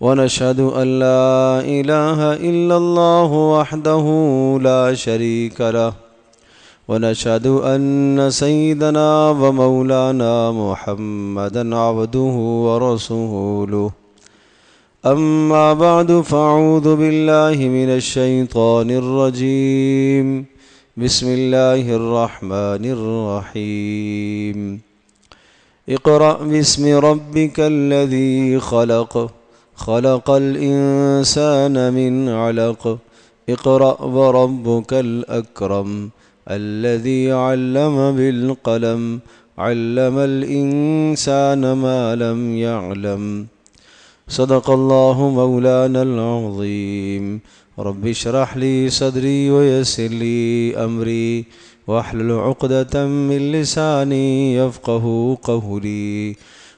ونشهد أن لا إله إلا الله وحده لا شريك له ونشهد أن سيدنا ومولانا محمدا عبده ورسوله أما بعد فأعوذ بالله من الشيطان الرجيم بسم الله الرحمن الرحيم اقرأ باسم ربك الذي خلق خلق الإنسان من علق اقرأ وربك الأكرم الذي علم بالقلم علم الإنسان ما لم يعلم صدق الله مولانا العظيم رب اشرح لي صدري ويسر لي أمري واحلل عقدة من لساني يفقه قولي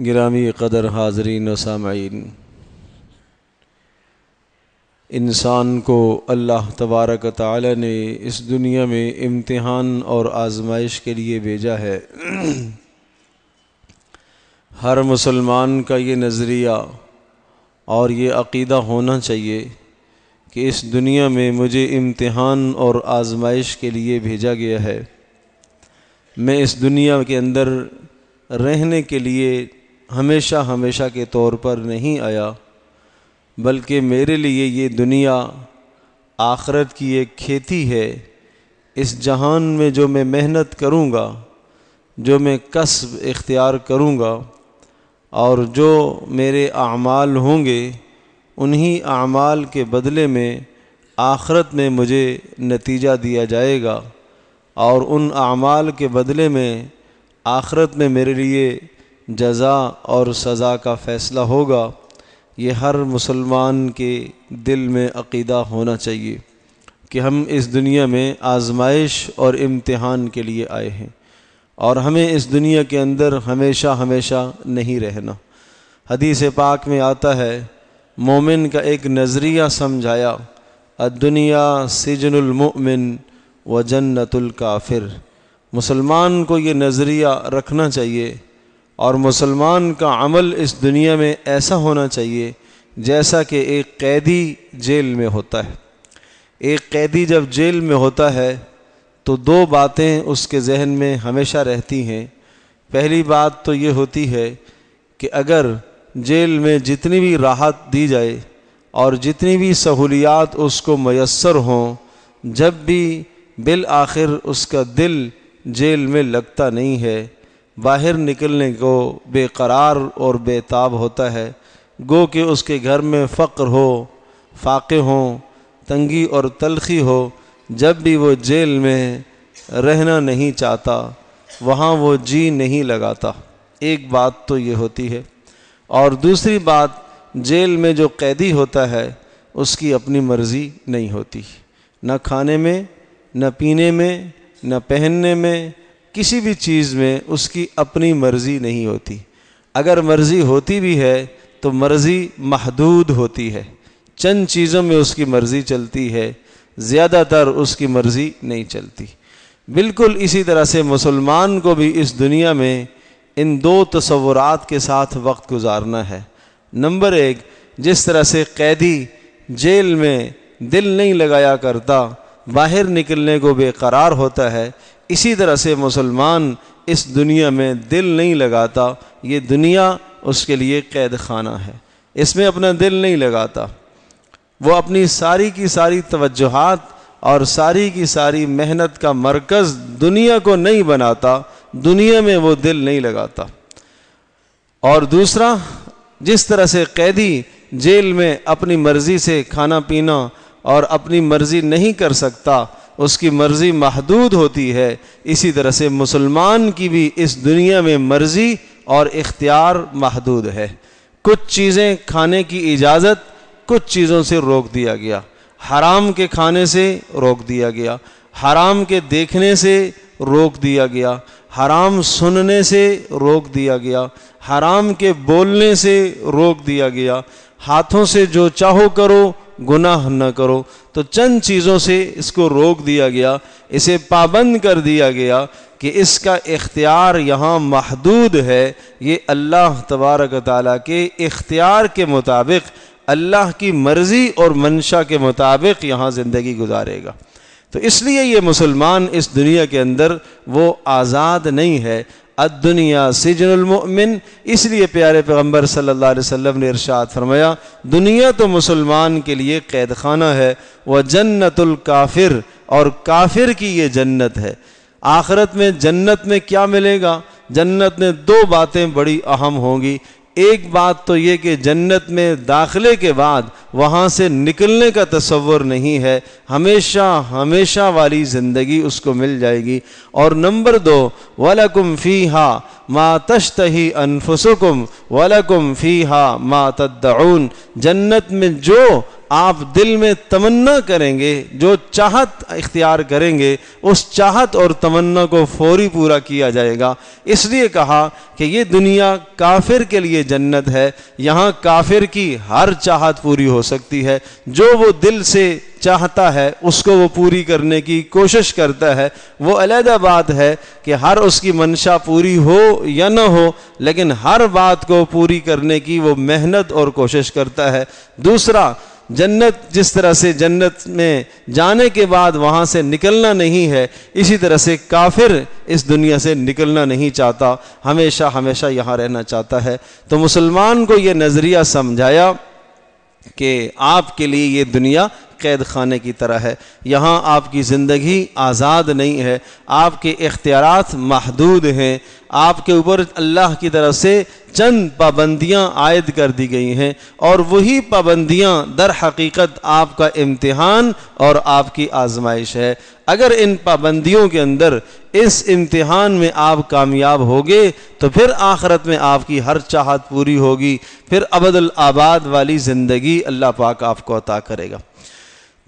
गिरामी कदर हाजरीन व सामीन इंसान को अल्लाह तबारक ताली ने इस दुनिया में इम्तहान और आजमाइश के लिए भेजा है हर मुसलमान का ये नज़रिया और ये अकीदा होना चाहिए कि इस दुनिया में मुझे इम्तहान और आजमाइश के लिए भेजा गया है मैं इस दुनिया के अंदर रहने के लिए हमेशा हमेशा के तौर पर नहीं आया बल्कि मेरे लिए ये दुनिया आखरत की एक खेती है इस जहान में जो मैं मेहनत करूँगा जो मैं कस्ब इख्तियार करूँगा और जो मेरे अमाल होंगे उन्हीं अमाल के बदले में आखरत में मुझे नतीजा दिया जाएगा और उन अमाल के बदले में आखरत में मेरे लिए जजा और सज़ा का फ़ैसला होगा ये हर मुसलमान के दिल में अकीदा होना चाहिए कि हम इस दुनिया में आजमाइश और इम्तिहान के लिए आए हैं और हमें इस दुनिया के अंदर हमेशा हमेशा नहीं रहना हदीस पाक में आता है मोमिन का एक नज़रिया समझाया अदुनिया सिजनमिन व जन्नतुल काफिर मुसलमान को ये नज़रिया रखना चाहिए और मुसलमान का अमल इस दुनिया में ऐसा होना चाहिए जैसा कि एक कैदी जेल में होता है एक कैदी जब जेल में होता है तो दो बातें उसके जहन में हमेशा रहती हैं पहली बात तो ये होती है कि अगर जेल में जितनी भी राहत दी जाए और जितनी भी सहूलियात उसको मैसर हों जब भी बिल आखिर उसका दिल जेल में लगता नहीं है बाहर निकलने को बेकरार और बेताब होता है गो कि उसके घर में फ़क्र हो फाक़े हो तंगी और तलखी हो जब भी वो जेल में रहना नहीं चाहता वहाँ वो जी नहीं लगाता एक बात तो ये होती है और दूसरी बात जेल में जो कैदी होता है उसकी अपनी मर्ज़ी नहीं होती न खाने में न पीने में न पहनने में किसी भी चीज़ में उसकी अपनी मर्ज़ी नहीं होती अगर मर्ज़ी होती भी है तो मर्ज़ी महदूद होती है चंद चीज़ों में उसकी मर्ज़ी चलती है ज़्यादातर उसकी मर्ज़ी नहीं चलती बिल्कुल इसी तरह से मुसलमान को भी इस दुनिया में इन दो तस्वुरात के साथ वक्त गुजारना है नंबर एक जिस तरह से कैदी जेल में दिल नहीं लगाया करता बाहर निकलने को बेकरार होता है इसी तरह से मुसलमान इस दुनिया में दिल नहीं लगाता ये दुनिया उसके लिए कैद खाना है इसमें अपना दिल नहीं लगाता वो अपनी सारी की सारी तवज्जोहात और सारी की सारी मेहनत का मरकज़ दुनिया को नहीं बनाता दुनिया में वो दिल नहीं लगाता और दूसरा जिस तरह से कैदी जेल में अपनी मर्ज़ी से खाना पीना और अपनी मर्ज़ी नहीं कर सकता उसकी मर्ज़ी महदूद होती है इसी तरह से मुसलमान की भी इस दुनिया में मर्ज़ी और इख्तियार महदूद है कुछ चीज़ें खाने की इजाज़त कुछ चीज़ों से रोक दिया गया हराम के खाने से रोक दिया गया हराम के देखने से रोक दिया गया हराम सुनने से रोक दिया गया हराम के बोलने से रोक दिया गया हाथों से जो चाहो करो गुनाह न करो तो चंद चीज़ों से इसको रोक दिया गया इसे पाबंद कर दिया गया कि इसका इख्तियार यहाँ महदूद है ये अल्लाह तबारक ताली के इख्तियार के मुताबिक अल्लाह की मर्ज़ी और मंशा के मुताबिक यहाँ ज़िंदगी गुजारेगा तो इसलिए ये मुसलमान इस दुनिया के अंदर वो आज़ाद नहीं है अदुनिया सिजनमिन इसलिए प्यारे पैगम्बर सल्ला वसम ने इरशाद फरमाया दुनिया तो मुसलमान के लिए कैद खाना है वह जन्नतुल काफिर और काफिर की ये जन्नत है आखरत में जन्नत में क्या मिलेगा जन्नत में दो बातें बड़ी अहम होंगी एक बात तो ये कि जन्नत में दाखिले के बाद वहाँ से निकलने का तस्वर नहीं है हमेशा हमेशा वाली ज़िंदगी उसको मिल जाएगी और नंबर दो वालकुम फ़ी हा मा ही अनफसुकुम वलकुम फ़ी हा मातदाउन जन्नत में जो आप दिल में तमन्ना करेंगे जो चाहत इख्तियार करेंगे उस चाहत और तमन्ना को फौरी पूरा किया जाएगा इसलिए कहा कि ये दुनिया काफिर के लिए जन्नत है यहाँ काफिर की हर चाहत पूरी हो सकती है जो वो दिल से चाहता है उसको वो पूरी करने की कोशिश करता है वो अलहदा बात है कि हर उसकी मंशा पूरी हो या न हो लेकिन हर बात को पूरी करने की वो मेहनत और कोशिश करता है दूसरा जन्नत जिस तरह से जन्नत में जाने के बाद वहाँ से निकलना नहीं है इसी तरह से काफिर इस दुनिया से निकलना नहीं चाहता हमेशा हमेशा यहाँ रहना चाहता है तो मुसलमान को ये नज़रिया समझाया कि आपके लिए ये दुनिया कैद खाने की तरह है यहाँ आपकी ज़िंदगी आज़ाद नहीं है आपके इख्तियार महदूद हैं आपके ऊपर अल्लाह की तरफ से चंद पाबंदियाँ आयद कर दी गई हैं और वही पाबंदियाँ दर हकीकत आपका इम्तहान और आपकी आजमाइश है अगर इन पाबंदियों के अंदर इस इम्तहान में आप कामयाब होगे तो फिर आखरत में आपकी हर चाहत पूरी होगी फिर अबदल आबाद वाली ज़िंदगी अल्लाह पाक आपको अता करेगा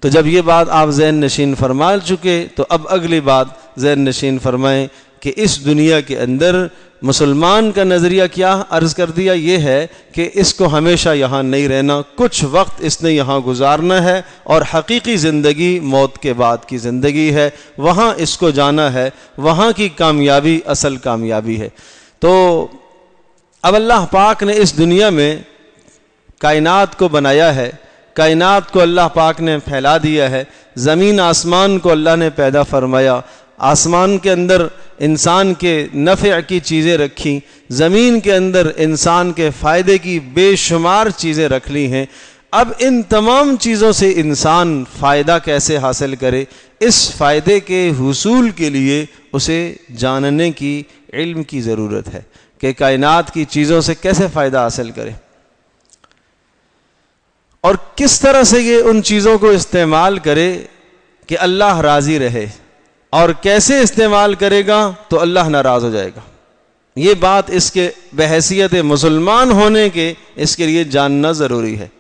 तो जब ये बात आप जैन नशीन फरमा चुके तो अब अगली बात जैन नशीन फरमाएं कि इस दुनिया के अंदर मुसलमान का नज़रिया क्या अर्ज़ कर दिया ये है कि इसको हमेशा यहाँ नहीं रहना कुछ वक्त इसने यहाँ गुजारना है और हकीकी ज़िंदगी मौत के बाद की ज़िंदगी है वहाँ इसको जाना है वहाँ की कामयाबी असल कामयाबी है तो अब अल्लाह पाक ने इस दुनिया में कायनात को बनाया है कायनात को अल्लाह पाक ने फैला दिया है ज़मीन आसमान को अल्लाह ने पैदा फरमाया आसमान के अंदर इंसान के नफ़े की चीज़ें रखी ज़मीन के अंदर इंसान के फ़ायदे की बेशुमार चीज़ें रख ली हैं अब इन तमाम चीज़ों से इंसान फ़ायदा कैसे हासिल करे इस फ़ायदे के हसूल के लिए उसे जानने की इल्म की ज़रूरत है कि कायनात की चीज़ों से कैसे फ़ायदा हासिल करें और किस तरह से ये उन चीज़ों को इस्तेमाल करे कि अल्लाह राज़ी रहे और कैसे इस्तेमाल करेगा तो अल्लाह नाराज़ हो जाएगा ये बात इसके बहसीत मुसलमान होने के इसके लिए जानना ज़रूरी है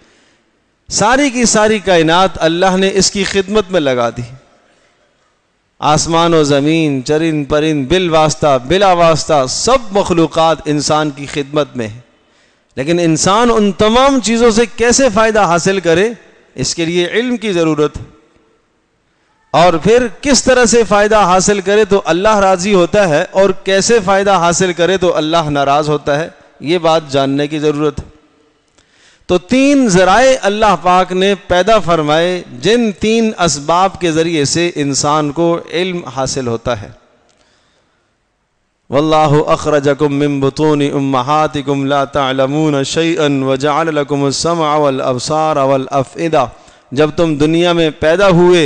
सारी की सारी कायनात अल्लाह ने इसकी खिदमत में लगा दी आसमान और ज़मीन चरिन परिन बिल वास्ता बिला वास्ता सब मखलूक़ात इंसान की खिदमत में है लेकिन इंसान उन तमाम चीज़ों से कैसे फ़ायदा हासिल करे इसके लिए इल्म की ज़रूरत और फिर किस तरह से फ़ायदा हासिल करे तो अल्लाह राज़ी होता है और कैसे फ़ायदा हासिल करे तो अल्लाह नाराज़ होता है यह बात जानने की ज़रूरत तो तीन ज़राए अल्लाह पाक ने पैदा फरमाए जिन तीन इसबाब के ज़रिए से इंसान को इल्म हासिल होता है वल्लाह अखरजकुम मिम्बतून उम्महातिकुम ला तलमून शैन वजालकुमसम अवल अबसार अवल अफ़दा जब तुम दुनिया में पैदा हुए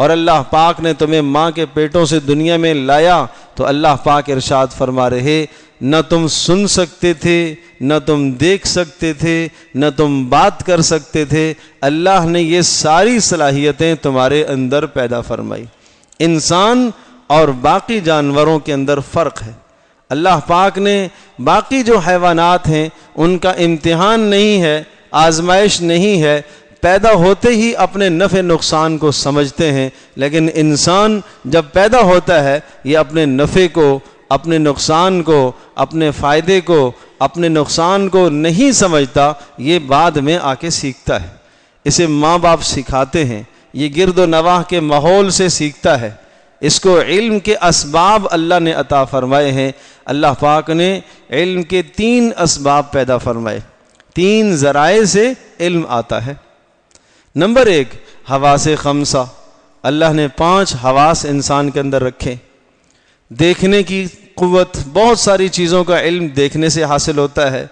और अल्लाह पाक ने तुम्हें माँ के पेटों से दुनिया में लाया तो अल्लाह पाक इरशाद फरमा रहे न तुम सुन सकते थे न तुम देख सकते थे न तुम बात कर सकते थे अल्लाह ने ये सारी सलाहियतें तुम्हारे अंदर पैदा फरमाई इंसान और बाकी जानवरों के अंदर फ़र्क है अल्लाह पाक ने बाकी जो हैवानात हैं उनका इम्तहान नहीं है आजमाइश नहीं है पैदा होते ही अपने नफ़े नुकसान को समझते हैं लेकिन इंसान जब पैदा होता है ये अपने नफ़े को अपने नुकसान को अपने फ़ायदे को अपने नुकसान को नहीं समझता ये बाद में आके सीखता है इसे माँ बाप सिखाते हैं ये गिरद नवाह के माहौल से सीखता है इसको इल्म के इसबाब अल्लाह ने अता फरमाए हैं अल्लाह पाक ने इल्म के तीन इसबाब पैदा फरमाए तीन ज़राए से इल्म आता है नंबर एक हवा से खमसा अल्लाह ने पांच हवास इंसान के अंदर रखे देखने की क़वत बहुत सारी चीज़ों का इल्म देखने से हासिल होता है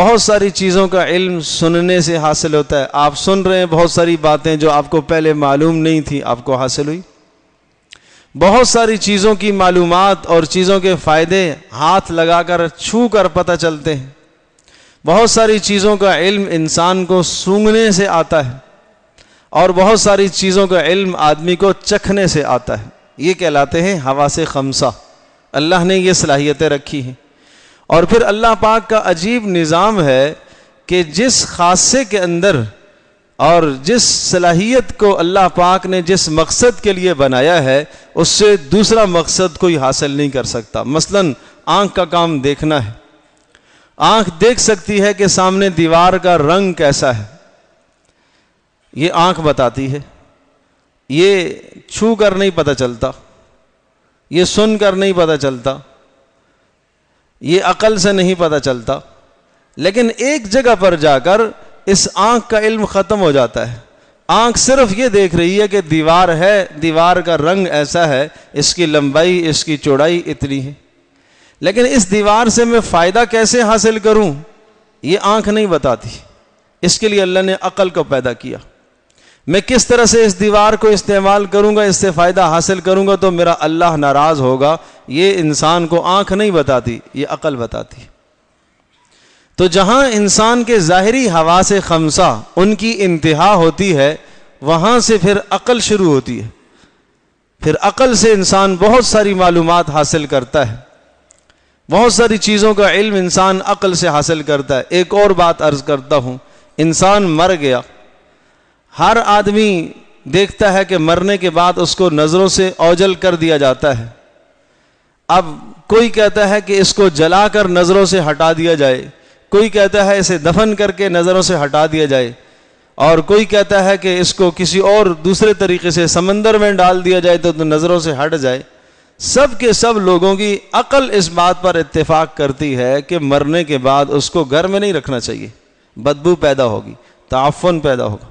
बहुत सारी चीज़ों का इल्म सुनने से हासिल होता है आप सुन रहे हैं बहुत सारी बातें जो आपको पहले मालूम नहीं थी आपको हासिल हुई बहुत सारी चीज़ों की मालूम और चीज़ों के फ़ायदे हाथ लगाकर छू कर पता चलते हैं बहुत सारी चीज़ों का इल्म इंसान को सूंघने से आता है और बहुत सारी चीज़ों का इल्म आदमी को चखने से आता है ये कहलाते हैं हवा से खमसा अल्लाह ने ये सलाहियतें रखी हैं और फिर अल्लाह पाक का अजीब निज़ाम है कि जिस खासे के अंदर और जिस सलाहियत को अल्लाह पाक ने जिस मकसद के लिए बनाया है उससे दूसरा मकसद कोई हासिल नहीं कर सकता मसलन आंख का काम देखना है आंख देख सकती है कि सामने दीवार का रंग कैसा है ये आंख बताती है ये छू कर नहीं पता चलता ये सुन कर नहीं पता चलता ये अकल से नहीं पता चलता लेकिन एक जगह पर जाकर इस आंख का इल्म ख़त्म हो जाता है आंख सिर्फ ये देख रही है कि दीवार है दीवार का रंग ऐसा है इसकी लंबाई इसकी चौड़ाई इतनी है लेकिन इस दीवार से मैं फ़ायदा कैसे हासिल करूं ये आंख नहीं बताती इसके लिए अल्लाह ने अकल को पैदा किया मैं किस तरह से इस दीवार को इस्तेमाल करूंगा इससे फ़ायदा हासिल करूंगा तो मेरा अल्लाह नाराज़ होगा ये इंसान को आंख नहीं बताती ये अकल बताती तो जहां इंसान के ज़ाहरी हवा से खमसा उनकी इंतहा होती है वहां से फिर अकल शुरू होती है फिर अकल से इंसान बहुत सारी मालूम हासिल करता है बहुत सारी चीज़ों का इल्म इंसान अकल से हासिल करता है एक और बात अर्ज करता हूँ इंसान मर गया हर आदमी देखता है कि मरने के बाद उसको नज़रों से ओझल कर दिया जाता है अब कोई कहता है कि इसको जलाकर नज़रों से हटा दिया जाए कोई कहता है इसे दफन करके नज़रों से हटा दिया जाए और कोई कहता है कि इसको किसी और दूसरे तरीके से समंदर में डाल दिया जाए तो, तो नज़रों से हट जाए सब के सब लोगों की अकल इस बात पर इत्तेफाक करती है कि मरने के बाद उसको घर में नहीं रखना चाहिए बदबू पैदा होगी ताफन पैदा होगा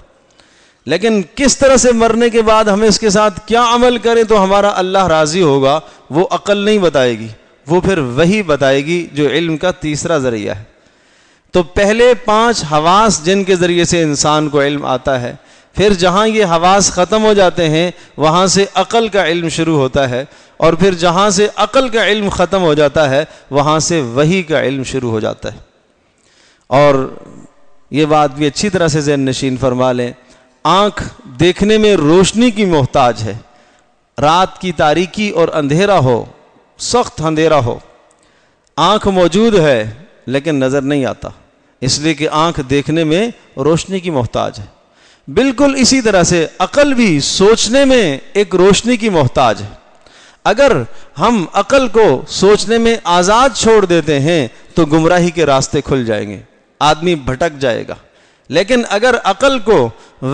लेकिन किस तरह से मरने के बाद हमें इसके साथ क्या अमल करें तो हमारा अल्लाह राज़ी होगा वो अकल नहीं बताएगी वो फिर वही बताएगी जो इल्म का तीसरा ज़रिया है तो पहले पांच हवास जिनके ज़रिए से इंसान को इल्म आता है फिर जहाँ ये हवास ख़त्म हो जाते हैं वहाँ से अक़ल का इल्म शुरू होता है और फिर जहाँ से अक़ल का इल्म ख़त्म हो जाता है वहाँ से वही का इल्म शुरू हो जाता है और ये बात भी अच्छी तरह से जैन नशीन फरमा लें आँख देखने में रोशनी की मोहताज है रात की तारीकी और अंधेरा हो सख्त अंधेरा हो आँख मौजूद है लेकिन नज़र नहीं आता इसलिए कि आंख देखने में रोशनी की मोहताज है बिल्कुल इसी तरह से अकल भी सोचने में एक रोशनी की मोहताज है अगर हम अकल को सोचने में आज़ाद छोड़ देते हैं तो गुमराही के रास्ते खुल जाएंगे आदमी भटक जाएगा लेकिन अगर अकल को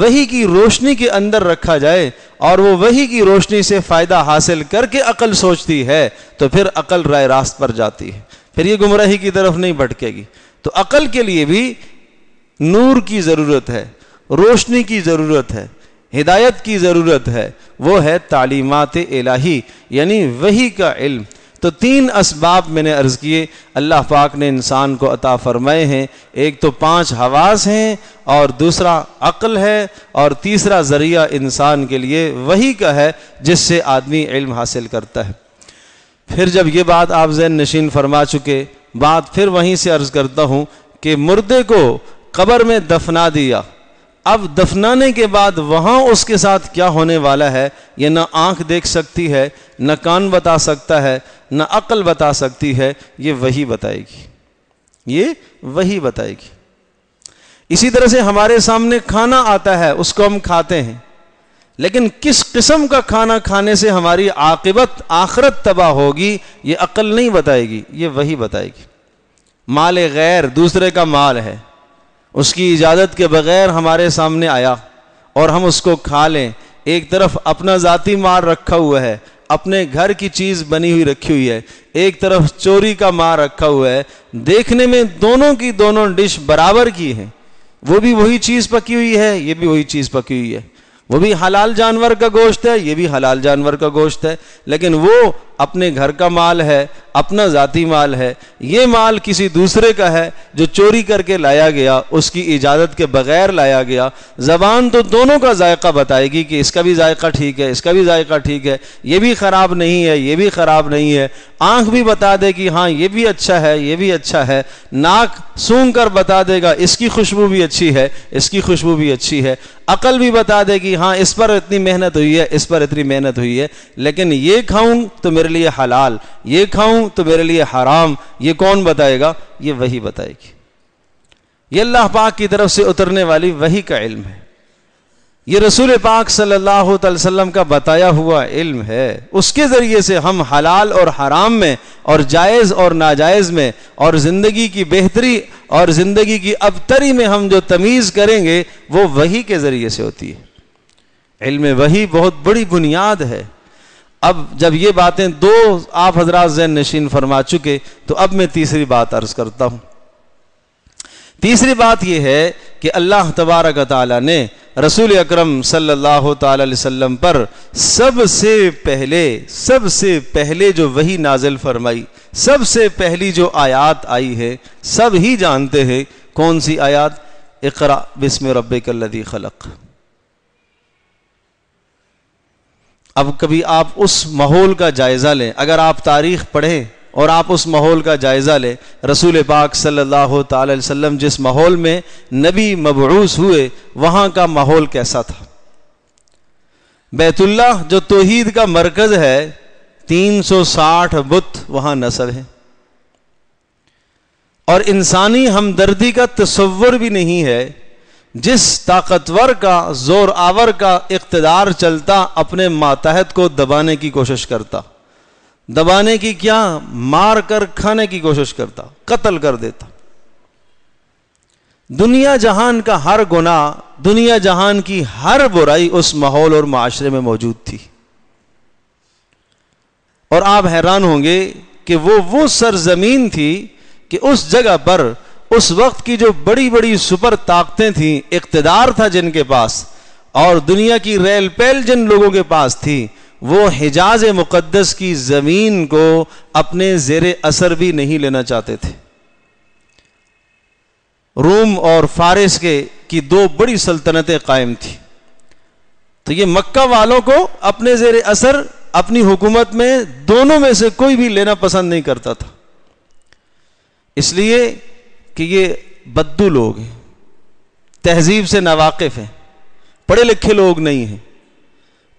वही की रोशनी के अंदर रखा जाए और वो वही की रोशनी से फ़ायदा हासिल करके अकल सोचती है तो फिर अकल राय रास्त पर जाती है फिर ये गुमराही की तरफ नहीं भटकेगी तो अकल के लिए भी नूर की ज़रूरत है रोशनी की ज़रूरत है हिदायत की ज़रूरत है वो है तालीमत इलाही यानी वही का इल्म तो तीन इसबाब मैंने अर्ज़ किए अल्लाह पाक ने इंसान को अता फरमाए हैं एक तो पांच हवास हैं और दूसरा अक्ल है और तीसरा ज़रिया इंसान के लिए वही का है जिससे आदमी इल्म हासिल करता है फिर जब ये बात आप जैन नशीन फरमा चुके बात फिर वहीं से अर्ज करता हूं कि मुर्दे को कब्र में दफना दिया अब दफनाने के बाद वहां उसके साथ क्या होने वाला है ये ना आंख देख सकती है ना कान बता सकता है ना अकल बता सकती है ये वही बताएगी ये वही बताएगी इसी तरह से हमारे सामने खाना आता है उसको हम खाते हैं लेकिन किस किस्म का खाना खाने से हमारी आकबत आखरत तबाह होगी ये अकल नहीं बताएगी ये वही बताएगी माल गैर दूसरे का माल है उसकी इजाज़त के बगैर हमारे सामने आया और हम उसको खा लें एक तरफ अपना ज़ाती मार रखा हुआ है अपने घर की चीज़ बनी हुई रखी हुई है एक तरफ चोरी का मार रखा हुआ है देखने में दोनों की दोनों डिश बराबर की हैं वो भी वही चीज़ पकी हुई है ये भी वही चीज़ पकी हुई है वो भी हलाल जानवर का गोश्त है ये भी हलाल जानवर का गोश्त है लेकिन वो अपने घर का माल है अपना जाति माल है ये माल किसी दूसरे का है जो चोरी करके लाया गया उसकी इजाज़त के बगैर लाया गया ज़बान तो दोनों का जायका बताएगी कि इसका भी जायका ठीक है इसका भी जायका ठीक है ये भी ख़राब नहीं है ये भी ख़राब नहीं है आँख भी बता दे कि हाँ ये भी अच्छा है ये भी अच्छा है नाक सूंघ कर बता देगा इसकी खुशबू भी अच्छी है इसकी खुशबू भी अच्छी है अकल भी बता देगी हाँ इस पर इतनी मेहनत हुई है इस पर इतनी मेहनत हुई है लेकिन ये खाऊँ तो मेरे मेरे लिए हलाल ये खाऊं तो मेरे लिए हराम ये कौन बताएगा ये वही बताएगी ये अल्लाह पाक की तरफ से उतरने वाली वही का इल्म है ये रसूल पाक सल्लल्लाहु अलैहि वसल्लम का बताया हुआ इल्म है उसके ज़रिए से हम हलाल और हराम में और जायज़ और नाजायज़ में और ज़िंदगी की बेहतरी और ज़िंदगी की अबतरी में हम जो तमीज़ करेंगे वो वही के ज़रिए से होती है इल्म वही बहुत बड़ी बुनियाद है अब जब ये बातें दो आप हजरात जैन नशीन फरमा चुके तो अब मैं तीसरी बात अर्ज करता हूं तीसरी बात यह है कि अल्लाह तबारक तला ने रसूल अकरम सल्लल्लाहु पर सबसे पहले सबसे पहले जो वही नाजिल फरमाई सबसे पहली जो आयात आई है सब ही जानते हैं कौन सी आयात इकरा बिस्म रबी कल्लदी खलक़ अब कभी आप उस माहौल का जायज़ा लें अगर आप तारीख पढ़ें और आप उस माहौल का जायज़ा लें रसूल पाक सल्लल्लाहु अलैहि वसल्लम जिस माहौल में नबी मबरूस हुए वहां का माहौल कैसा था बैतुल्ला जो तोहीद का मरकज़ है 360 बुत वहां नसब है और इंसानी हमदर्दी का तस्वर भी नहीं है जिस ताकतवर का जोर आवर का इकतदार चलता अपने मातहत को दबाने की कोशिश करता दबाने की क्या मार कर खाने की कोशिश करता कत्ल कर देता दुनिया जहान का हर गुना दुनिया जहान की हर बुराई उस माहौल और माशरे में मौजूद थी और आप हैरान होंगे कि वो वो सरजमीन थी कि उस जगह पर उस वक्त की जो बड़ी बड़ी सुपर ताकतें थीं इकतदार था जिनके पास और दुनिया की रेल पैल जिन लोगों के पास थी वो हिजाज मुक़दस की ज़मीन को अपने जेर असर भी नहीं लेना चाहते थे रोम और फारिस के की दो बड़ी सल्तनतें कायम थी तो ये मक्का वालों को अपने जेर असर अपनी हुकूमत में दोनों में से कोई भी लेना पसंद नहीं करता था इसलिए कि ये बद्दू लोग हैं तहजीब से नावाकिफ हैं पढ़े लिखे लोग नहीं हैं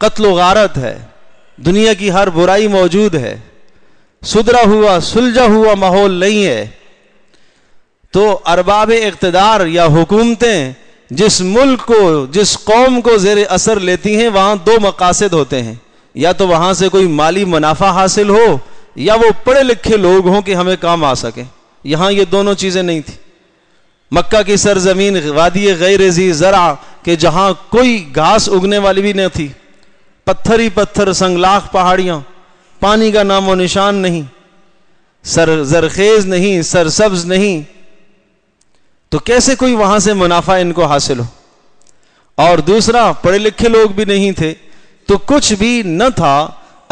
कत्ल गारत है दुनिया की हर बुराई मौजूद है सुधरा हुआ सुलझा हुआ माहौल नहीं है तो अरबाब इकतदार या हुकूमतें जिस मुल्क को जिस कौम को जेर असर लेती हैं वहाँ दो मकासद होते हैं या तो वहाँ से कोई माली मुनाफा हासिल हो या वो पढ़े लिखे लोग हों कि हमें काम आ सकें यहां ये दोनों चीज़ें नहीं थी मक्का की सरजमीन वादी गैर ज़रा के जहां कोई घास उगने वाली भी न थी पत्थर ही पत्थर संगलाख पहाड़ियां पानी का नामो निशान नहीं सर जरखेज नहीं सरसब्ज नहीं तो कैसे कोई वहां से मुनाफा इनको हासिल हो और दूसरा पढ़े लिखे लोग भी नहीं थे तो कुछ भी न था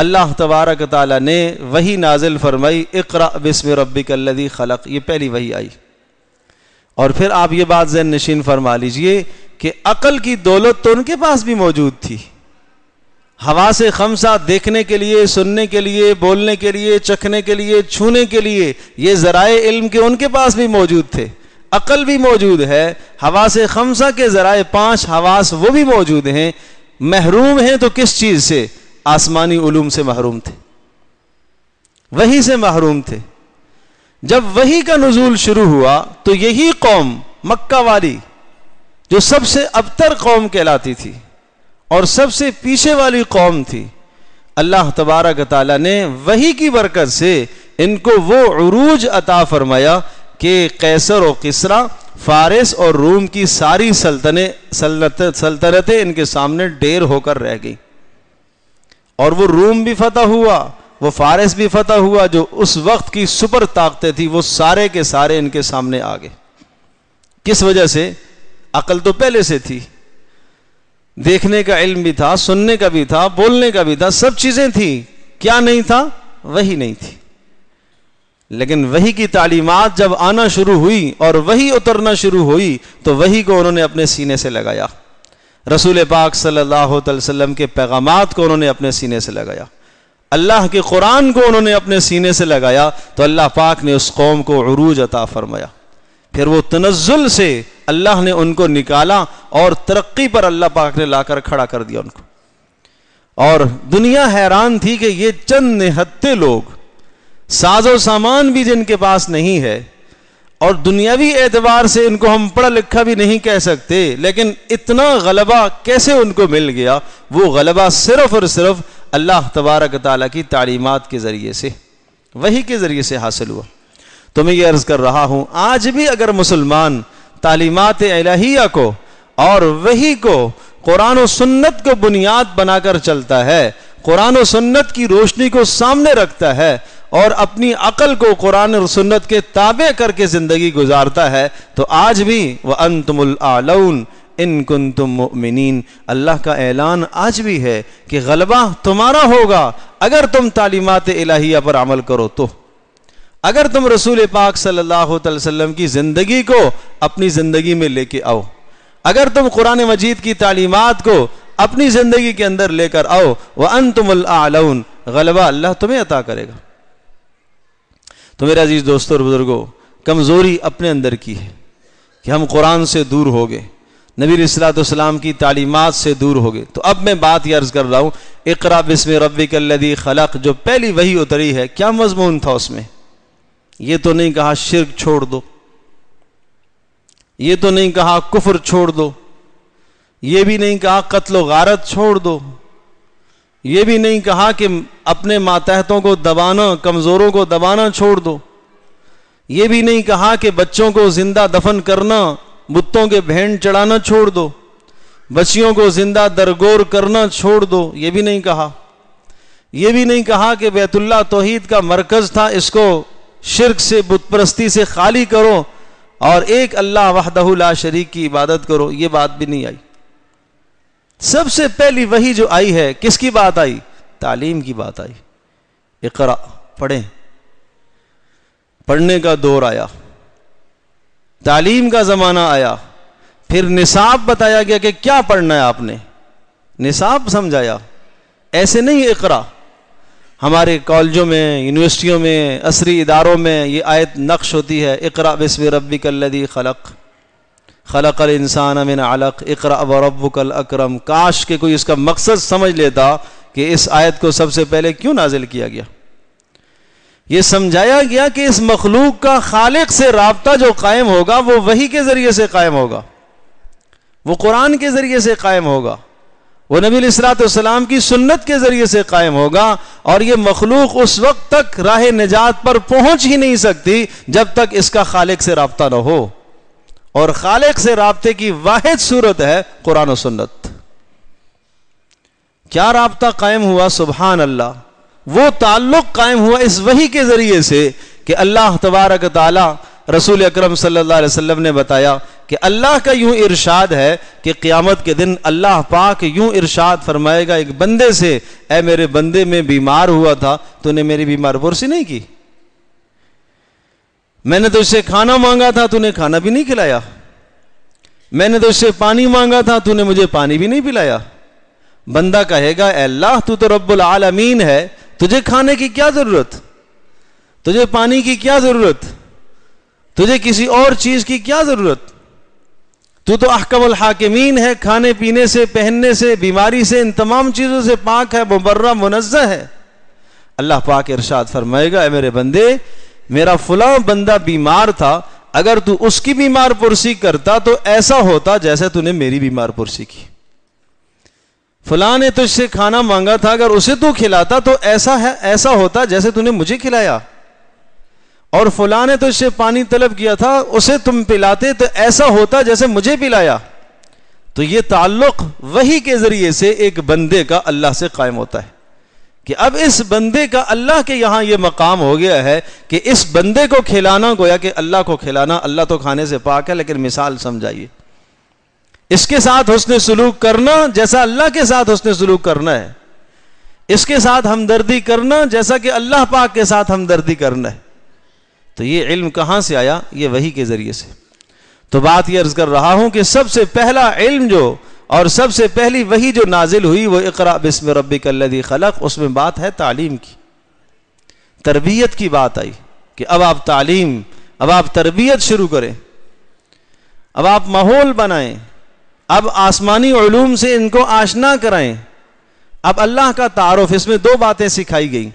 अल्लाह तबारक ताली ने वही नाजिल फरमाई इकरा बिस्म रबिकल्लि खलक ये पहली वही आई और फिर आप ये बात जैन नशीन फरमा लीजिए कि अकल की दौलत तो उनके पास भी मौजूद थी हवा से खमसा देखने के लिए सुनने के लिए बोलने के लिए चखने के लिए छूने के लिए ये ज़राए इल्म के उनके पास भी मौजूद थे अकल भी मौजूद है हवा से खमसा के ज़राए पांच हवास वो भी मौजूद हैं महरूम हैं तो किस चीज़ से आसमानी उलूम से महरूम थे वहीं से महरूम थे जब वही का नजूल शुरू हुआ तो यही कौम मक्का वाली जो सबसे अबतर कौम कहलाती थी और सबसे पीछे वाली कौम थी अल्लाह तबारक तला ने वही की बरकत से इनको वो अरूज अता फरमाया कि कैसर और किसरा फारिस और रूम की सारी सल्तने सल्तनतें इनके सामने ढेर होकर रह गई और वो रूम भी फतह हुआ वो फारस भी फतह हुआ जो उस वक्त की सुपर ताकतें थी वो सारे के सारे इनके सामने आ गए किस वजह से अकल तो पहले से थी देखने का इल्म भी था सुनने का भी था बोलने का भी था सब चीजें थी क्या नहीं था वही नहीं थी लेकिन वही की तालीमत जब आना शुरू हुई और वही उतरना शुरू हुई तो वही को उन्होंने अपने सीने से लगाया रसूल पाक सल्लल्लाहु अलैहि वसल्लम के पैगाम को उन्होंने अपने सीने से लगाया अल्लाह के कुरान को उन्होंने अपने सीने से लगाया तो अल्लाह पाक ने उस कौम को अरूज अता फरमाया फिर वो तनजुल से अल्लाह ने उनको निकाला और तरक्की पर अल्लाह पाक ने लाकर खड़ा कर दिया उनको और दुनिया हैरान थी कि ये चंद निहत्ते लोग साजो सामान भी जिनके पास नहीं है और दुनियावी एतबार से इनको हम पढ़ा लिखा भी नहीं कह सकते लेकिन इतना गलबा कैसे उनको मिल गया वो गलबा सिर्फ और सिर्फ अल्लाह तबारक ताली की तालीमत के ज़रिए से वही के ज़रिए से हासिल हुआ तो मैं ये अर्ज़ कर रहा हूँ आज भी अगर मुसलमान तालीमत अलहिया को और वही को कुरान सुन्नत को बुनियाद बनाकर चलता है कुरान और सुन्नत की रोशनी को सामने रखता है और अपनी अकल को कुरान और सुन्नत के ताबे करके ज़िंदगी गुजारता है तो आज भी वह अंतमुल आलौन इन कुन तुम अल्लाह का ऐलान आज भी है कि गलबा तुम्हारा होगा अगर तुम तालीमत इलाहिया पर अमल करो तो अगर तुम रसूल पाक सल्लल्लाहु अलैहि वसल्लम की ज़िंदगी को अपनी ज़िंदगी में लेके आओ अगर तुम कुरान मजीद की तालीमत को अपनी ज़िंदगी के अंदर लेकर आओ व अन तुमल आलाउन गलबा अल्लाह तुम्हें अता करेगा तो मेरे अजीज़ दोस्तों और बुजुर्गो कमज़ोरी अपने अंदर की है कि हम कुरान से दूर हो गए नबी सलाम की तालीमत से दूर हो गए तो अब मैं बात यह अर्ज़ कर रहा हूं इकरा बिसम रबी खलक जो पहली वही उतरी है क्या मजमून था उसमें यह तो नहीं कहा शिरक छोड़ दो ये तो नहीं कहा कुफर छोड़ दो ये भी नहीं कहा कत्लो गारत छोड़ दो ये भी नहीं कहा कि अपने मातहतों को दबाना कमज़ोरों को दबाना छोड़ दो ये भी नहीं कहा कि बच्चों को जिंदा दफन करना बुतों के भेंट चढ़ाना छोड़ दो बच्चियों को जिंदा दरगोर करना छोड़ दो ये भी नहीं कहा यह भी नहीं कहा कि बैतुल्ला तोहीद का मरकज़ था इसको शिरक से बुतप्रस्ती से खाली करो और एक अल्लाह वहदहुल्ला शरीक की इबादत करो ये बात भी नहीं आई सबसे पहली वही जो आई है किसकी बात आई तालीम की बात आई इकरा पढ़ें पढ़ने का दौर आया तालीम का ज़माना आया फिर निसाब बताया गया कि क्या पढ़ना है आपने निसाब समझाया ऐसे नहीं इकरा हमारे कॉलेजों में यूनिवर्सिटियों में असरी इदारों में ये आयत नक्श होती है इकरा बिस्म रबी कल्लदी खलक़ खलकल इंसान अमिन अलक इकरा रबल अक्रम काश के कोई इसका मकसद समझ लेता कि इस आयत को सबसे पहले क्यों नाजिल किया गया ये समझाया गया कि इस मखलूक का खालिक से रबता जो कायम होगा वो वही के ज़रिए से कायम होगा वो कुरान के ज़रिए से कायम होगा वह नबी सलाम की सुन्नत के ज़रिए से कायम होगा और ये मखलूक उस वक्त तक राह निजात पर पहुंच ही नहीं सकती जब तक इसका खालिक से रबता ना हो और खालिक से रबते की वाहिद सूरत है कुरान सन्नत क्या रबता कायम हुआ सुबहान अल्लाह वो ताल्लुक कायम हुआ इस वही के ज़रिए से कि अल्लाह तबारक ताला रसूल अक्रम सल्लल्लाहु अलैहि वसल्लम ने बताया कि अल्लाह का यूं इरशाद है कि क़्यामत के दिन अल्लाह पाक यूं इरशाद फरमाएगा एक बंदे से ऐ मेरे बंदे में बीमार हुआ था तूने मेरी बीमार बुरसी नहीं की मैंने तो उससे खाना मांगा था तूने खाना भी नहीं खिलाया मैंने तो उससे पानी मांगा था तूने मुझे पानी भी नहीं पिलाया बंदा कहेगा अल्लाह तू तो रब्बुल आलमीन है तुझे खाने की क्या जरूरत तुझे पानी की क्या जरूरत तुझे किसी और चीज की क्या जरूरत तू तो अहकमल हाकिमीन है खाने पीने से पहनने से बीमारी से इन तमाम चीजों से पाक है मुबर्रा मुनज़ है अल्लाह पाक इरशाद फरमाएगा मेरे बंदे मेरा फुला बंदा बीमार था अगर तू उसकी बीमार पुरसी करता तो ऐसा होता जैसे तूने मेरी बीमार पुरसी की फुला ने तुझसे खाना मांगा था अगर उसे तू खिलाता तो ऐसा है ऐसा होता जैसे तूने मुझे खिलाया और फुला ने तुझसे पानी तलब किया था उसे तुम पिलाते तो ऐसा होता जैसे मुझे पिलाया तो ये ताल्लुक वही के जरिए से एक बंदे का अल्लाह से कायम होता है कि अब इस बंदे का अल्लाह के यहां यह मकाम हो गया है कि इस बंदे को खिलाना गोया कि अल्लाह को खिलाना अल्लाह तो खाने से पाक है लेकिन मिसाल समझाइए इसके साथ उसने सलूक करना जैसा अल्लाह के साथ उसने सलूक करना है इसके साथ हमदर्दी करना जैसा कि अल्लाह पाक के साथ हमदर्दी करना है तो ये इल्म कहां से आया ये वही के ज़रिए से तो बात यह अर्ज़ कर रहा हूं कि सबसे पहला इल्म जो और सबसे पहली वही जो नाजिल हुई वो इकरा बिस्म रबी कल्लदी खलक उसमें बात है तालीम की तरबियत की बात आई कि अब आप तालीम अब आप तरबियत शुरू करें अब आप माहौल बनाएं अब आसमानी ूम से इनको आशना कराएं अब अल्लाह का तारफ़ इसमें दो बातें सिखाई गई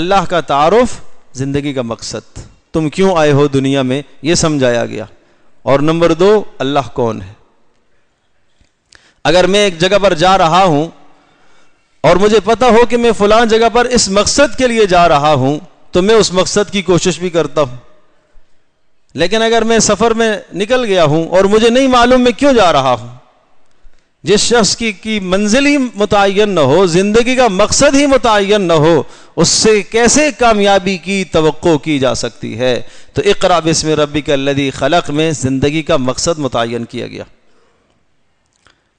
अल्लाह का तारफ़ ज़िंदगी का मकसद तुम क्यों आए हो दुनिया में ये समझाया गया और नंबर दो अल्लाह कौन है अगर मैं एक जगह पर जा रहा हूं और मुझे पता हो कि मैं फलां जगह पर इस मकसद के लिए जा रहा हूं तो मैं उस मकसद की कोशिश भी करता हूं लेकिन अगर मैं सफर में निकल गया हूं और मुझे नहीं मालूम मैं क्यों जा रहा हूं जिस शख्स की, की मंजिल ही मुतन न हो जिंदगी का मकसद ही मुतन न हो उससे कैसे कामयाबी की तो की जा सकती है तो इकराब इसमें रबी के खलक में जिंदगी का मकसद मुतन किया गया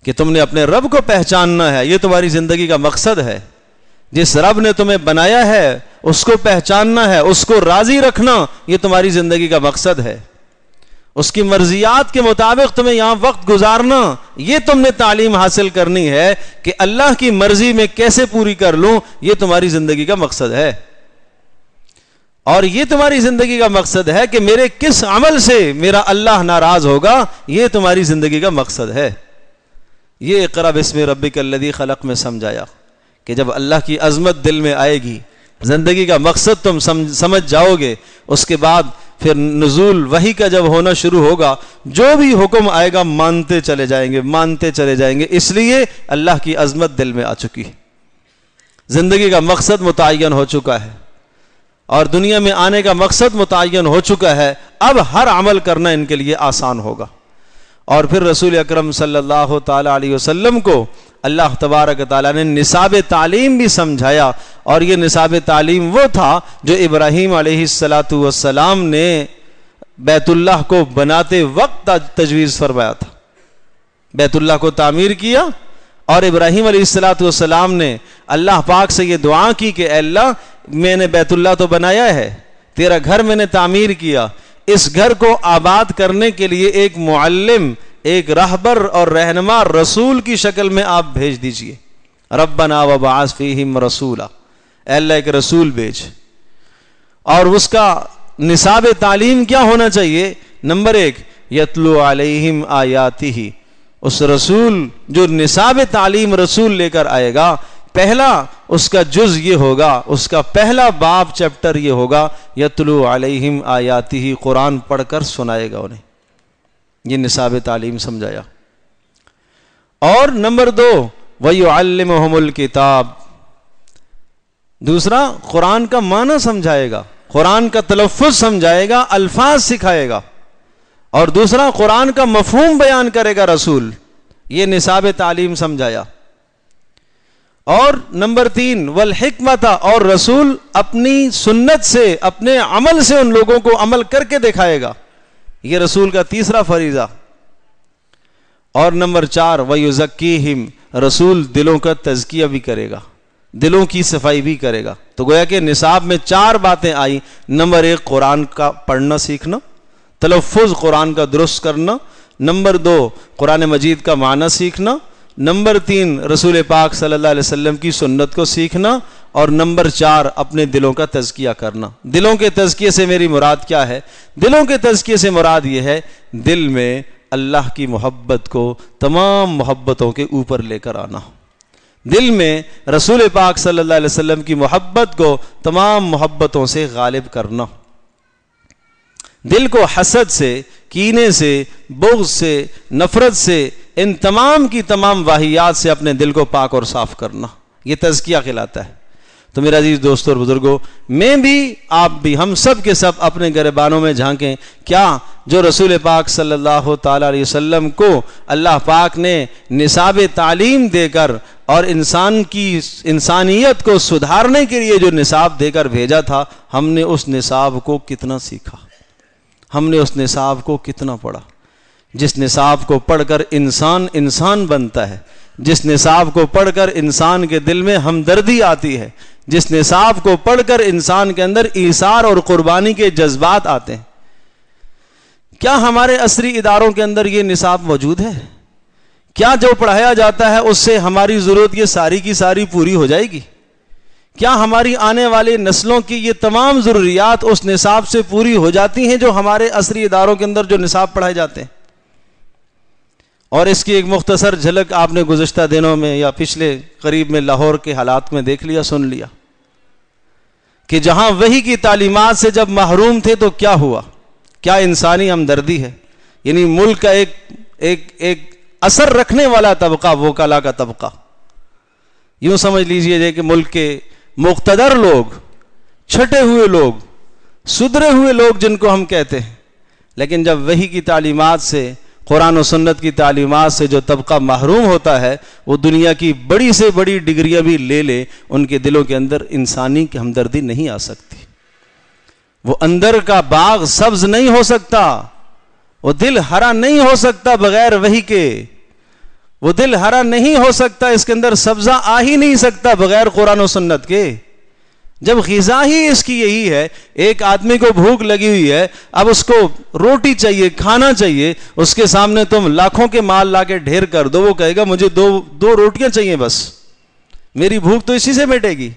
कि तुमने अपने रब को पहचानना है ये तुम्हारी जिंदगी का मकसद है जिस रब ने तुम्हें बनाया है उसको पहचानना है उसको राजी रखना ये तुम्हारी जिंदगी का मकसद है उसकी मर्जियात के मुताबिक तुम्हें यहां वक्त गुजारना ये तुमने तालीम हासिल करनी है कि अल्लाह की मर्जी में कैसे पूरी कर लूं ये तुम्हारी जिंदगी का मकसद है और ये तुम्हारी जिंदगी का मकसद है कि मेरे किस अमल से मेरा अल्लाह नाराज होगा ये तुम्हारी जिंदगी का मकसद है ये इकरा बसम रबी लदी खलक में समझाया कि जब अल्लाह की अजमत दिल में आएगी ज़िंदगी का मकसद तुम समझ जाओगे उसके बाद फिर नजूल वही का जब होना शुरू होगा जो भी हुक्म आएगा मानते चले जाएंगे मानते चले जाएंगे इसलिए अल्लाह की अजमत दिल में आ चुकी है ज़िंदगी का मकसद मुतन हो चुका है और दुनिया में आने का मकसद मुतन हो चुका है अब हर अमल करना इनके लिए आसान होगा और फिर रसूल अक्रम सल्लल्लाहु को अल्लाह तबारक तला ने निसाब तालीम भी समझाया और ये निसाब तालीम वो था जो इब्राहिम सलाम ने बैतुल्लाह को बनाते वक्त तजवीज़ फरमाया था बैतुल्लाह को तामीर किया और इब्राहिम सलाम ने अल्लाह पाक से ये दुआ की कि अल्लाह मैंने बैतुल्ला तो बनाया है तेरा घर मैंने तामीर किया इस घर को आबाद करने के लिए एक मुअल्लिम एक रहबर और रहनमा रसूल की शक्ल में आप भेज दीजिए रबना वबास फ़ीम रसूला अल्लाह एक रसूल भेज और उसका निसाब तालीम क्या होना चाहिए नंबर एक यतलु अलैहिम आयाति ही उस रसूल जो निसाब तालीम रसूल लेकर आएगा पहला उसका जुज ये होगा उसका पहला बाब चैप्टर ये होगा यतलु अलैहिम आयाति ही कुरान पढ़कर सुनाएगा उन्हें ये निसाब तालीम समझाया और नंबर दो वही अलमहमुल किताब दूसरा कुरान का माना समझाएगा कुरान का तलफ़ समझाएगा अल्फाज सिखाएगा और दूसरा कुरान का मफहम बयान करेगा रसूल ये निसाब तालीम समझाया और नंबर तीन वल हिकमत और रसूल अपनी सुन्नत से अपने अमल से उन लोगों को अमल करके दिखाएगा यह रसूल का तीसरा फरीजा और नंबर चार वयुजक्की हिम रसूल दिलों का तजकिया भी करेगा दिलों की सफाई भी करेगा तो गोया कि निसाब में चार बातें आई नंबर एक कुरान का पढ़ना सीखना तलफुज कुरान का दुरुस्त करना नंबर दो कुरान मजीद का माना सीखना नंबर तीन रसूल पाक सल्लल्लाहु अलैहि वसल्लम की सुन्नत को सीखना और नंबर चार अपने दिलों का तजकिया करना दिलों के तजकिए से मेरी मुराद क्या है दिलों के तजकिए से मुराद ये है दिल में अल्लाह की मोहब्बत को तमाम मोहब्बतों के ऊपर लेकर आना दिल में रसूल पाक सल्लल्लाहु अलैहि वसल्लम की मोहब्बत को तमाम मोहब्बतों से गालिब करना दिल को हसद से कीने से बोझ से नफरत से इन तमाम की तमाम वाहियात से अपने दिल को पाक और साफ करना ये तजकिया खिलाता है तो मेरा अजीज दोस्तों और बुजुर्गों मैं भी आप भी हम सब के सब अपने गरबानों में झांकें क्या जो रसूल पाक सल्लल्लाहु अलैहि वसल्लम को अल्लाह पाक ने निसाब तालीम देकर और इंसान की इंसानियत को सुधारने के लिए जो निसाब देकर भेजा था हमने उस निसाब को कितना सीखा हमने उस निसाब को कितना पढ़ा जिस निसाब को पढ़कर इंसान इंसान बनता है जिस निसाब को पढ़कर इंसान के दिल में हमदर्दी आती है जिस निसाब को पढ़कर इंसान के अंदर ईसार और क़ुरबानी के जज्बात आते हैं क्या हमारे असरी इदारों के अंदर ये निसाब मौजूद है क्या जो पढ़ाया जाता है उससे हमारी ज़रूरत ये सारी की सारी पूरी हो जाएगी क्या हमारी आने वाली नस्लों की ये तमाम ज़रूरियात उस निसाब से पूरी हो जाती हैं जो हमारे असरी इदारों के अंदर जो निसाब पढ़ाए जाते हैं और इसकी एक मुख्तसर झलक आपने गुजशत दिनों में या पिछले करीब में लाहौर के हालात में देख लिया सुन लिया कि जहां वही की तालीमत से जब महरूम थे तो क्या हुआ क्या इंसानी हमदर्दी है यानी मुल्क का एक एक एक असर रखने वाला तबका वो कला का तबका यूं समझ लीजिए कि मुल्क के मुख्तदर लोग छठे हुए लोग सुधरे हुए लोग जिनको हम कहते हैं लेकिन जब वही की तालीमत से कुरान और सुन्नत की तालीमत से जो तबका महरूम होता है वो दुनिया की बड़ी से बड़ी डिग्रियाँ भी ले ले उनके दिलों के अंदर इंसानी की हमदर्दी नहीं आ सकती वो अंदर का बाग सब्ज नहीं हो सकता वो दिल हरा नहीं हो सकता बगैर वही के वो दिल हरा नहीं हो सकता इसके अंदर सब्जा आ ही नहीं सकता बगैर कुरान और सुन्नत के जब गज़ा ही इसकी यही है एक आदमी को भूख लगी हुई है अब उसको रोटी चाहिए खाना चाहिए उसके सामने तुम लाखों के माल ला के ढेर कर दो वो कहेगा मुझे दो दो रोटियां चाहिए बस मेरी भूख तो इसी से मिटेगी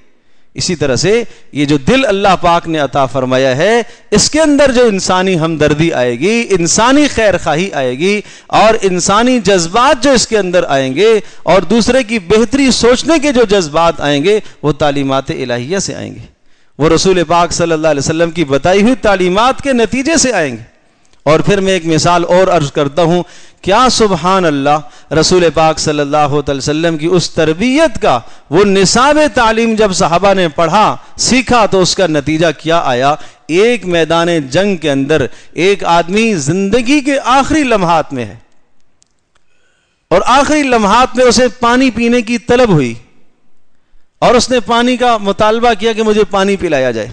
इसी तरह से ये जो दिल अल्लाह पाक ने अता फरमाया है इसके अंदर जो इंसानी हमदर्दी आएगी इंसानी खैर खाही आएगी और इंसानी जज्बात जो इसके अंदर आएंगे और दूसरे की बेहतरी सोचने के जो जज्बात आएंगे वो तालीमत इलाहिया से आएंगे वो रसूल पाक सल्लल्लाहु अलैहि वसल्लम की बताई हुई तालीमत के नतीजे से आएंगे और फिर मैं एक मिसाल और अर्ज करता हूँ क्या सुबहान अल्लाह रसूल पाक सल्लल्लाहु अलैहि वसल्लम की उस तरबियत का वो निसाब तालीम जब साहबा ने पढ़ा सीखा तो उसका नतीजा क्या आया एक मैदान जंग के अंदर एक आदमी जिंदगी के आखिरी लम्हात में है और आखिरी लम्हात में उसे पानी पीने की तलब हुई और उसने पानी का मुतालबा किया कि मुझे पानी पिलाया जाए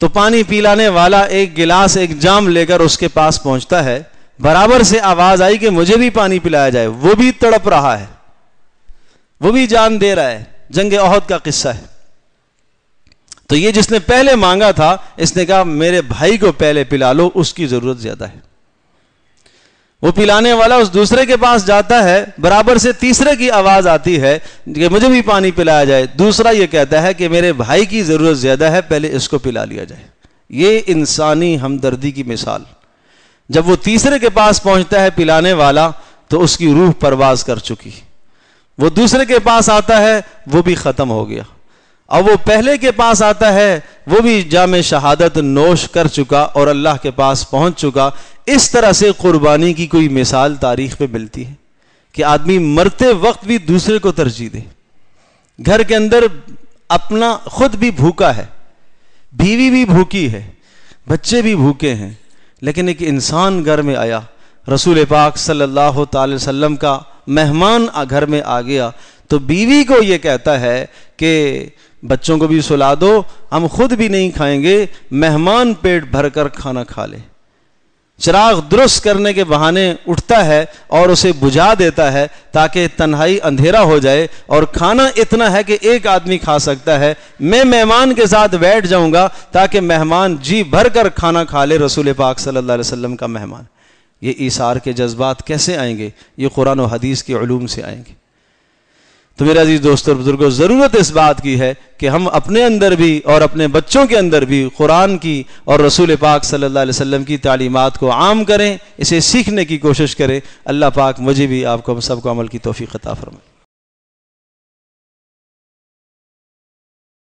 तो पानी पिलाने वाला एक गिलास एक जाम लेकर उसके पास पहुंचता है बराबर से आवाज आई कि मुझे भी पानी पिलाया जाए वो भी तड़प रहा है वो भी जान दे रहा है जंग अहद का किस्सा है तो ये जिसने पहले मांगा था इसने कहा मेरे भाई को पहले पिला लो उसकी जरूरत ज्यादा है वो पिलाने वाला उस दूसरे के पास जाता है बराबर से तीसरे की आवाज आती है कि मुझे भी पानी पिलाया जाए दूसरा ये कहता है कि मेरे भाई की जरूरत ज्यादा है पहले इसको पिला लिया जाए ये इंसानी हमदर्दी की मिसाल जब वो तीसरे के पास पहुंचता है पिलाने वाला तो उसकी रूह परवाज कर चुकी वो दूसरे के पास आता है वो भी खत्म हो गया और वो पहले के पास आता है वो भी जाम शहादत नोश कर चुका और अल्लाह के पास पहुंच चुका इस तरह से कुर्बानी की कोई मिसाल तारीख पे मिलती है कि आदमी मरते वक्त भी दूसरे को तरजीह दे घर के अंदर अपना खुद भी भूखा है बीवी भी भूखी है बच्चे भी भूखे हैं लेकिन एक इंसान घर में आया रसूल पाक सल्लल्लाहु अलैहि वसल्लम का मेहमान घर में आ गया तो बीवी को ये कहता है कि बच्चों को भी सुला दो हम खुद भी नहीं खाएंगे मेहमान पेट भर कर खाना खा ले चिराग दुरुस्त करने के बहाने उठता है और उसे बुझा देता है ताकि तन्हाई अंधेरा हो जाए और खाना इतना है कि एक आदमी खा सकता है मैं मेहमान के साथ बैठ जाऊंगा ताकि मेहमान जी भर कर खाना खा ले रसूल पाक सल्लल्लाहु अलैहि वसल्लम का मेहमान ये ईसार के जज्बात कैसे आएंगे ये कुरान हदीस के ूम से आएंगे तो मेरा जी दोस्तों और बुजुर्गों ज़रूरत इस बात की है कि हम अपने अंदर भी और अपने बच्चों के अंदर भी कुरान की और रसूल पाक सल्लल्लाहु अलैहि वसल्लम की तालीमत को आम करें इसे सीखने की कोशिश करें अल्लाह पाक मुझे भी आपको हम सबको अमल की तोफ़ी ख़ता फरमाए